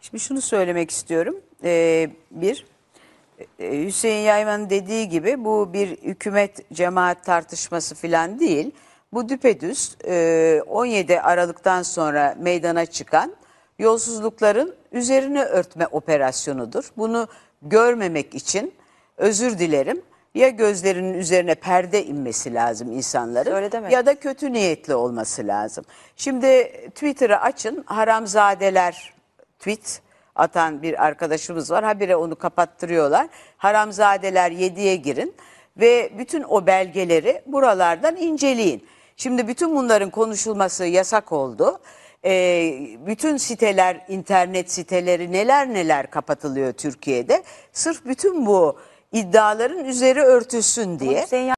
Şimdi şunu söylemek istiyorum. Ee, bir, e, Hüseyin Yayman'ın dediği gibi bu bir hükümet cemaat tartışması filan değil. Bu düpedüz 17 e, Aralık'tan sonra meydana çıkan yolsuzlukların üzerine örtme operasyonudur. Bunu görmemek için özür dilerim ya gözlerinin üzerine perde inmesi lazım insanların ya da kötü niyetli olması lazım. Şimdi Twitter'ı açın haramzadeler tweet atan bir arkadaşımız var. Habire onu kapattırıyorlar. Haramzadeler 7'ye girin ve bütün o belgeleri buralardan inceleyin. Şimdi bütün bunların konuşulması yasak oldu. Ee, bütün siteler, internet siteleri neler neler kapatılıyor Türkiye'de. Sırf bütün bu iddiaların üzeri örtülsün diye.